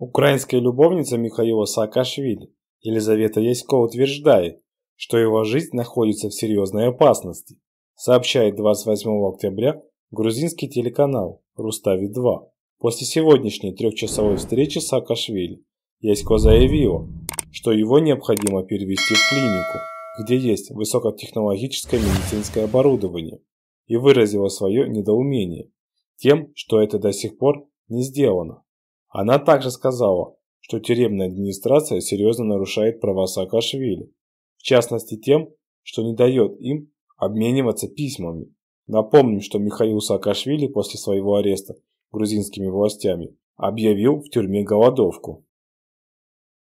Украинская любовница Михаила Саакашвили, Елизавета Ясько утверждает, что его жизнь находится в серьезной опасности, сообщает 28 октября грузинский телеканал «Рустави-2». После сегодняшней трехчасовой встречи с Саакашвили Ясько заявила, что его необходимо перевести в клинику, где есть высокотехнологическое медицинское оборудование, и выразила свое недоумение тем, что это до сих пор не сделано. Она также сказала, что тюремная администрация серьезно нарушает права Саакашвили, в частности тем, что не дает им обмениваться письмами. Напомним, что Михаил Саакашвили после своего ареста грузинскими властями объявил в тюрьме голодовку.